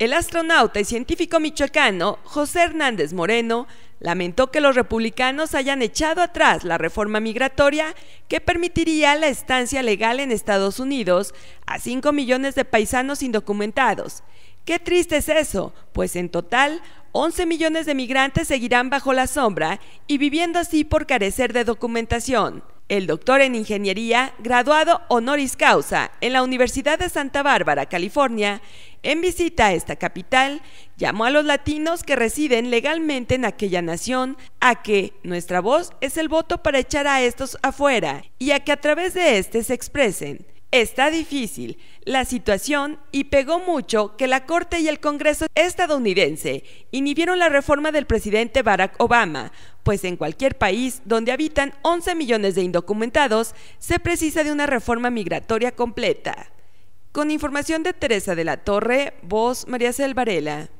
El astronauta y científico michoacano José Hernández Moreno lamentó que los republicanos hayan echado atrás la reforma migratoria que permitiría la estancia legal en Estados Unidos a 5 millones de paisanos indocumentados. Qué triste es eso, pues en total 11 millones de migrantes seguirán bajo la sombra y viviendo así por carecer de documentación el doctor en ingeniería, graduado honoris causa en la Universidad de Santa Bárbara, California, en visita a esta capital, llamó a los latinos que residen legalmente en aquella nación a que nuestra voz es el voto para echar a estos afuera y a que a través de este se expresen Está difícil la situación y pegó mucho que la Corte y el Congreso estadounidense inhibieron la reforma del presidente Barack Obama, pues en cualquier país donde habitan 11 millones de indocumentados se precisa de una reforma migratoria completa. Con información de Teresa de la Torre, voz María Selvarela.